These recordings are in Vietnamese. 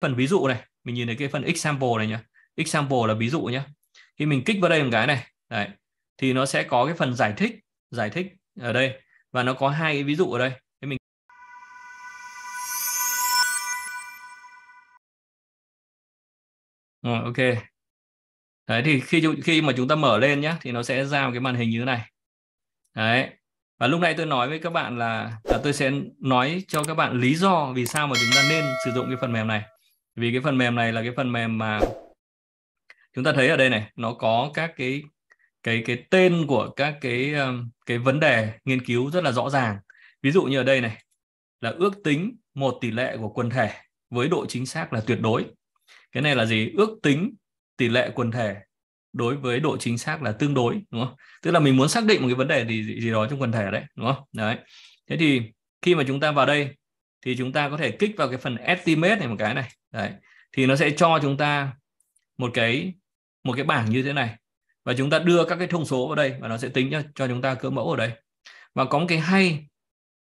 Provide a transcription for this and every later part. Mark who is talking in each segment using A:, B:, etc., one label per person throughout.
A: phần ví dụ này mình nhìn thấy cái phần example này nhá example là ví dụ nhá khi mình kích vào đây một cái này đấy thì nó sẽ có cái phần giải thích giải thích ở đây và nó có hai cái ví dụ ở đây thế mình rồi, ok đấy thì khi khi mà chúng ta mở lên nhá thì nó sẽ ra một cái màn hình như thế này đấy và lúc này tôi nói với các bạn là, là tôi sẽ nói cho các bạn lý do vì sao mà chúng ta nên sử dụng cái phần mềm này vì cái phần mềm này là cái phần mềm mà chúng ta thấy ở đây này nó có các cái cái cái tên của các cái um, cái vấn đề nghiên cứu rất là rõ ràng ví dụ như ở đây này là ước tính một tỷ lệ của quần thể với độ chính xác là tuyệt đối cái này là gì ước tính tỷ lệ quần thể đối với độ chính xác là tương đối đúng không tức là mình muốn xác định một cái vấn đề gì gì, đó trong quần thể đấy đúng không đấy thế thì khi mà chúng ta vào đây thì chúng ta có thể kích vào cái phần estimate này một cái này đấy thì nó sẽ cho chúng ta một cái một cái bảng như thế này và chúng ta đưa các cái thông số vào đây và nó sẽ tính cho, cho chúng ta cỡ mẫu ở đây và có một cái hay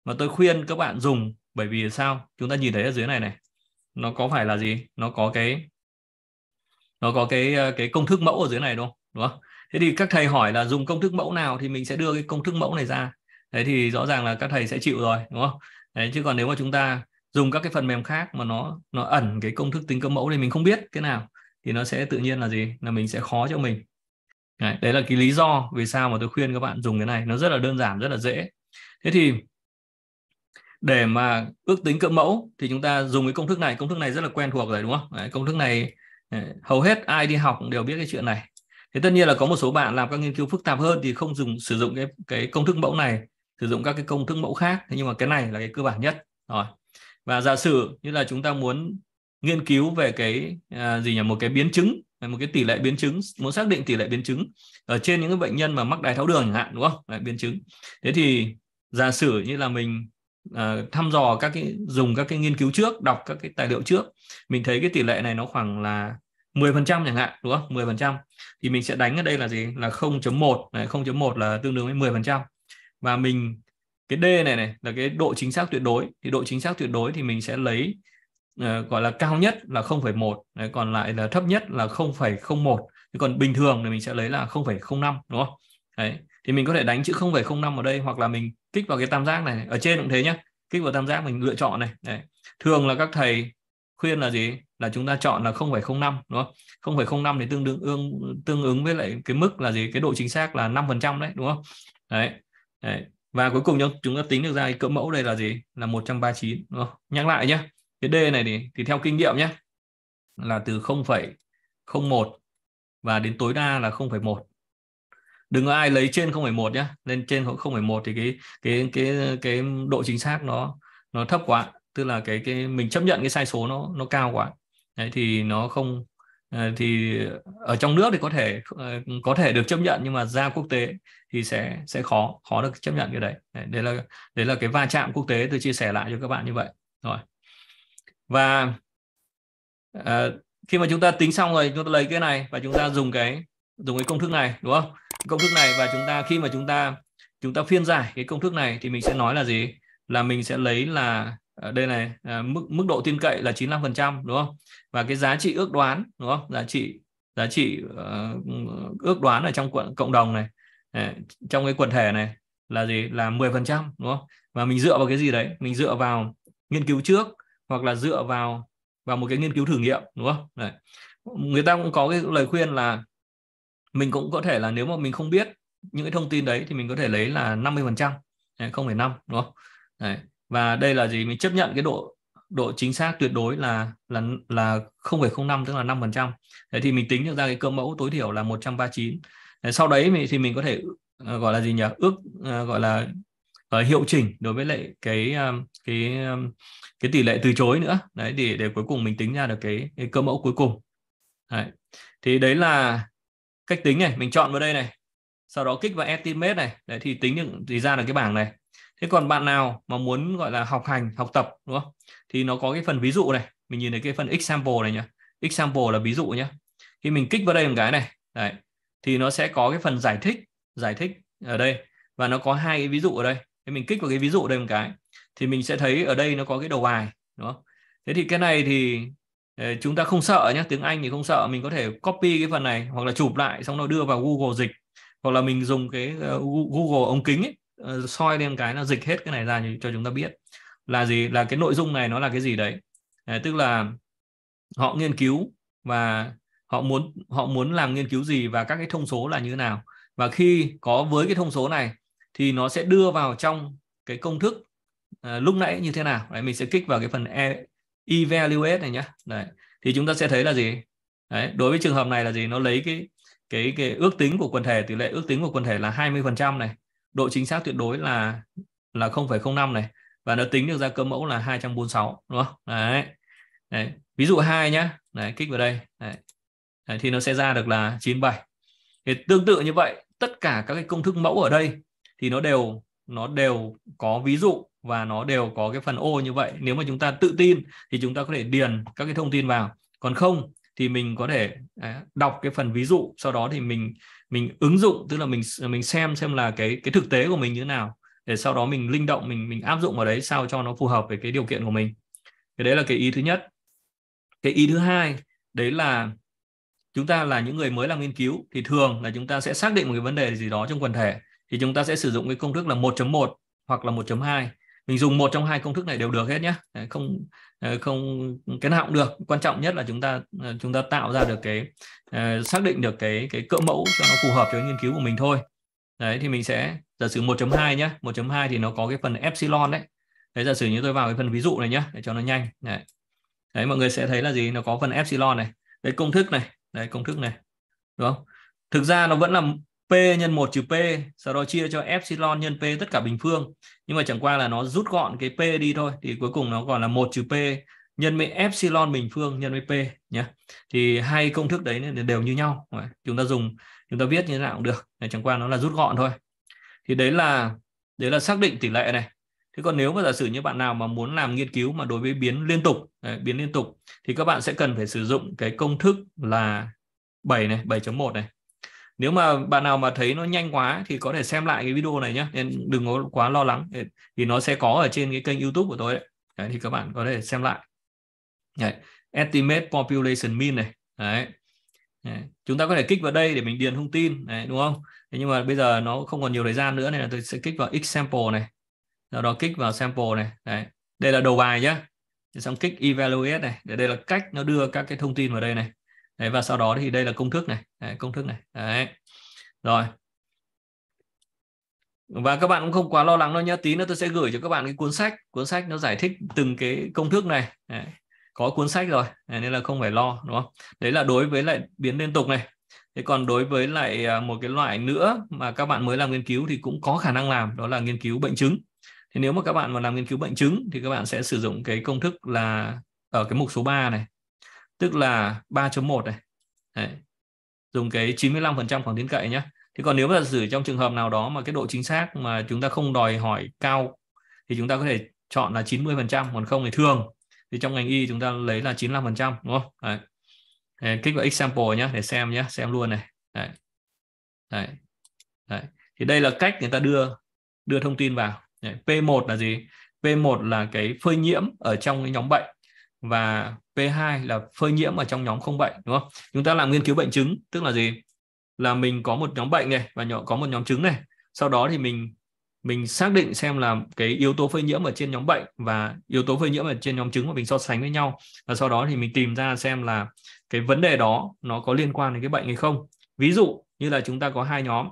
A: mà tôi khuyên các bạn dùng bởi vì sao chúng ta nhìn thấy ở dưới này này nó có phải là gì nó có cái nó có cái ờ, cái công thức mẫu ở dưới này đúng không đúng không thế thì các thầy hỏi là dùng công thức mẫu nào thì mình sẽ đưa cái công thức mẫu này ra đấy thì rõ ràng là các thầy sẽ chịu rồi đúng không đấy chứ còn nếu mà chúng ta dùng các cái phần mềm khác mà nó nó ẩn cái công thức tính cơ mẫu thì mình không biết cái nào thì nó sẽ tự nhiên là gì là mình sẽ khó cho mình đấy, đấy là cái lý do vì sao mà tôi khuyên các bạn dùng cái này nó rất là đơn giản rất là dễ thế thì để mà ước tính cỡ mẫu thì chúng ta dùng cái công thức này công thức này rất là quen thuộc rồi đúng không đấy, công thức này hầu hết ai đi học cũng đều biết cái chuyện này thế tất nhiên là có một số bạn làm các nghiên cứu phức tạp hơn thì không dùng sử dụng cái cái công thức mẫu này sử dụng các cái công thức mẫu khác thế nhưng mà cái này là cái cơ bản nhất rồi và giả sử như là chúng ta muốn nghiên cứu về cái à, gì nhỉ một cái biến chứng một cái tỷ lệ biến chứng muốn xác định tỷ lệ biến chứng ở trên những cái bệnh nhân mà mắc đái tháo đường chẳng hạn đúng không là biến chứng thế thì giả sử như là mình à, thăm dò các cái dùng các cái nghiên cứu trước đọc các cái tài liệu trước mình thấy cái tỷ lệ này nó khoảng là 10% chẳng hạn đúng không 10% thì mình sẽ đánh ở đây là gì là 0.1 này 0.1 là tương đương với 10% và mình cái D này này là cái độ chính xác tuyệt đối thì độ chính xác tuyệt đối thì mình sẽ lấy uh, gọi là cao nhất là 0,1 đấy, còn lại là thấp nhất là 0,01 thì còn bình thường thì mình sẽ lấy là 0,05 đúng không đấy thì mình có thể đánh chữ 0,05 ở đây hoặc là mình kích vào cái tam giác này ở trên cũng thế nhá kích vào tam giác mình lựa chọn này đấy. thường là các thầy khuyên là gì là chúng ta chọn là 0,05 đúng không 0,05 thì tương đương ương tương ứng với lại cái mức là gì cái độ chính xác là 5% đấy đúng không đấy, đấy và cuối cùng chúng ta tính được ra cái cỡ mẫu đây là gì là 139 đúng không? nhắc lại nhé cái D này thì, thì theo kinh nghiệm nhé là từ 0,01 và đến tối đa là 0,1 đừng có ai lấy trên 0,1 nhé lên trên 0,1 thì cái cái cái cái độ chính xác nó nó thấp quá tức là cái cái mình chấp nhận cái sai số nó nó cao quá đấy thì nó không Ờ, thì ở trong nước thì có thể ờ, có thể được chấp nhận nhưng mà ra quốc tế thì sẽ sẽ khó khó được chấp nhận cái đấy đấy là đấy là cái va chạm quốc tế tôi chia sẻ lại cho các bạn như vậy rồi và à, khi mà chúng ta tính xong rồi chúng ta lấy cái này và chúng ta dùng cái dùng cái công thức này đúng không công thức này và chúng ta khi mà chúng ta chúng ta phiên giải cái công thức này thì mình sẽ nói là gì là mình sẽ lấy là Ờ, đây này à, mức mức độ tin cậy là 95% đúng không và cái giá trị ước đoán đúng không giá trị giá trị ờ, ước đoán ở trong cộng, cộng đồng này à, trong cái quần thể này là gì là 10% đúng không và mình dựa vào cái gì đấy mình dựa vào nghiên cứu trước hoặc là dựa vào vào một cái nghiên cứu thử nghiệm đúng không đấy. người ta cũng có cái lời khuyên là mình cũng có thể là nếu mà mình không biết những cái thông tin đấy thì mình có thể lấy là 50 phần trăm à, không phải năm đúng không đấy và đây là gì mình chấp nhận cái độ độ chính xác tuyệt đối là là là 0,05 tức là 5%. Thế thì mình tính được ra cái cơ mẫu tối thiểu là 139. Thế sau đấy mình thì mình có thể ờ, gọi là gì nhỉ? ước ờ, gọi là uh, hiệu chỉnh đối với lại cái ờ, cái cái tỷ lệ từ chối nữa. Đấy để để cuối cùng mình tính ra được cái, cái cơ mẫu cuối cùng. Đấy. Thì đấy là cách tính này, mình chọn vào đây này. Sau đó kích vào estimate này, đấy thì tính được thì ra được cái bảng này thế còn bạn nào mà muốn gọi là học hành học tập đúng không thì nó có cái phần ví dụ này mình nhìn thấy cái phần example này nhá example là ví dụ nhá khi mình kích vào đây một cái này đấy thì nó sẽ có cái phần giải thích giải thích ở đây và nó có hai cái ví dụ ở đây thế mình kích vào cái ví dụ đây một cái thì mình sẽ thấy ở đây nó có cái đầu bài đúng không thế thì cái này thì ờ, chúng ta không sợ nhé tiếng Anh thì không sợ mình có thể copy cái phần này hoặc là chụp lại xong nó đưa vào Google dịch hoặc là mình dùng cái ờ, Google ống kính ấy, uh, soi lên cái nó dịch hết cái này ra cho chúng ta biết là gì là cái nội dung này nó là cái gì đấy à, tức là họ nghiên cứu và họ muốn họ muốn làm nghiên cứu gì và các cái thông số là như thế nào và khi có với cái thông số này thì nó sẽ đưa vào trong cái công thức à, lúc nãy như thế nào đấy mình sẽ kích vào cái phần e evaluate này nhá đấy thì chúng ta sẽ thấy là gì đấy đối với trường hợp này là gì nó lấy cái cái cái ước tính của quần thể tỷ lệ ước tính của quần thể là 20% này độ chính xác tuyệt đối là là 0,05 này và nó tính được ra cơ mẫu là 246 đúng không? Đấy. Đấy. Ví dụ 2 nhá, đấy kích vào đây. Đấy. Đấy, thì nó sẽ ra được là 97. Thì tương tự như vậy, tất cả các cái công thức mẫu ở đây thì nó đều nó đều có ví dụ và nó đều có cái phần ô như vậy. Nếu mà chúng ta tự tin thì chúng ta có thể điền các cái thông tin vào. Còn không thì mình có thể à, đọc cái phần ví dụ, sau đó thì mình mình ứng dụng tức là mình mình xem xem là cái cái thực tế của mình như thế nào để sau đó mình linh động mình mình áp dụng vào đấy sao cho nó phù hợp với cái điều kiện của mình cái đấy là cái ý thứ nhất cái ý thứ hai đấy là chúng ta là những người mới làm nghiên cứu thì thường là chúng ta sẽ xác định một cái vấn đề gì đó trong quần thể thì chúng ta sẽ sử dụng cái công thức là 1.1 hoặc là 1.2 mình dùng một trong hai công thức này đều được hết nhé không ờ, không cái nào cũng được quan trọng nhất là chúng ta ờ, chúng ta tạo ra được cái ờ, xác định được cái cái cỡ mẫu cho nó phù hợp với nghiên cứu của mình thôi đấy thì mình sẽ giả sử 1.2 nhé 1.2 thì nó có cái phần epsilon đấy đấy giả sử như tôi vào cái phần ví dụ này nhé để cho nó nhanh đấy. đấy mọi người sẽ thấy là gì nó có phần epsilon này đấy công thức này đấy công thức này đúng không thực ra nó vẫn là P nhân 1 trừ P sau đó chia cho epsilon nhân P tất cả bình phương nhưng mà chẳng qua là nó rút gọn cái P đi thôi thì cuối cùng nó còn là 1 trừ P nhân với epsilon bình phương nhân với P nhé thì hai công thức đấy đều như nhau chúng ta dùng chúng ta viết như thế nào cũng được chẳng qua nó là rút gọn thôi thì đấy là đấy là xác định tỷ lệ này thế còn nếu mà giả sử như bạn nào mà muốn làm nghiên cứu mà đối với biến liên tục đấy, biến liên tục thì các bạn sẽ cần phải sử dụng cái công thức là 7 này 7.1 này nếu mà bạn nào mà thấy nó nhanh quá thì có thể xem lại cái video này nhé nên đừng có quá lo lắng thì nó sẽ có ở trên cái kênh youtube của tôi đấy, đấy thì các bạn có thể xem lại đấy. estimate population mean này đấy. đấy chúng ta có thể kích vào đây để mình điền thông tin đấy, đúng không thế nhưng mà bây giờ nó không còn nhiều thời gian nữa nên là tôi sẽ kích vào example này sau đó kích vào sample này đấy đây là đầu bài nhá xong kích evaluate này để đây là cách nó đưa các cái thông tin vào đây này đấy, và sau đó thì đây là công thức này đấy, công thức này đấy rồi và các bạn cũng không quá lo lắng đâu nhé tí nữa tôi sẽ gửi cho các bạn cái cuốn sách cuốn sách nó giải thích từng cái công thức này đấy. có cuốn sách rồi đấy, nên là không phải lo đúng không đấy là đối với lại biến liên tục này thế còn đối với lại à, một cái loại nữa mà các bạn mới làm nghiên cứu thì cũng có khả năng làm đó là nghiên cứu bệnh chứng thì nếu mà các bạn mà làm nghiên cứu bệnh chứng thì các bạn sẽ sử dụng cái công thức là ở ờ, cái mục số 3 này tức là 3.1 này Đấy. dùng cái 95% khoảng tin cậy nhé thế còn nếu mà sử trong trường hợp nào đó mà cái độ chính xác mà chúng ta không đòi hỏi cao thì chúng ta có thể chọn là 90% còn không thì thường thì trong ngành y chúng ta lấy là 95% đúng không Đấy. Đấy, kích vào example nhé để xem nhé xem luôn này Đấy. Đấy. Đấy. thì đây là cách người ta đưa đưa thông tin vào Đấy. P1 là gì P1 là cái phơi nhiễm ở trong cái nhóm bệnh và P2 là phơi nhiễm ở trong nhóm không bệnh đúng không? Chúng ta làm nghiên cứu bệnh chứng tức là gì? Là mình có một nhóm bệnh này và nhỏ có một nhóm chứng này. Sau đó thì mình mình xác định xem là cái yếu tố phơi nhiễm ở trên nhóm bệnh và yếu tố phơi nhiễm ở trên nhóm chứng mà mình so sánh với nhau và sau đó thì mình tìm ra xem là cái vấn đề đó nó có liên quan đến cái bệnh hay không. Ví dụ như là chúng ta có hai nhóm.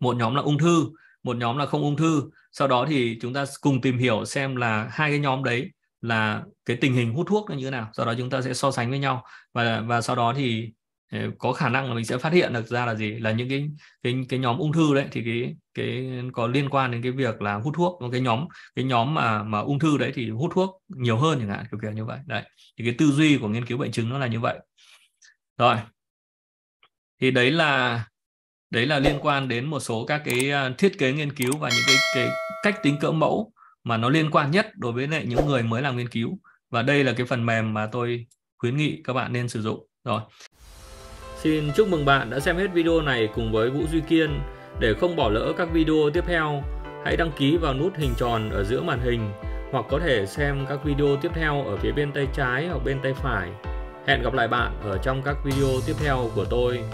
A: Một nhóm là ung thư, một nhóm là không ung thư. Sau đó thì chúng ta cùng tìm hiểu xem là hai cái nhóm đấy là cái tình hình hút thuốc nó như thế nào sau đó chúng ta sẽ so sánh với nhau và và sau đó thì ờ, có khả năng là mình sẽ phát hiện được ra là gì là những cái cái cái nhóm ung thư đấy thì cái cái có liên quan đến cái việc là hút thuốc cái nhóm cái nhóm mà mà ung thư đấy thì hút thuốc nhiều hơn chẳng hạn kiểu kiểu như vậy đấy thì cái tư duy của nghiên cứu bệnh chứng nó là như vậy rồi thì đấy là đấy là liên quan đến một số các cái ờ, thiết kế nghiên cứu và những cái cái cách tính cỡ mẫu mà nó liên quan nhất đối với lại những người mới làm nghiên cứu và đây là cái phần mềm mà tôi khuyến nghị các bạn nên sử dụng rồi xin chúc mừng bạn đã xem hết video này cùng với Vũ Duy Kiên để không bỏ lỡ các video tiếp theo hãy đăng ký vào nút hình tròn ở giữa màn hình hoặc có thể xem các video tiếp theo ở phía bên tay trái hoặc bên tay phải hẹn gặp lại bạn ở trong các video tiếp theo của tôi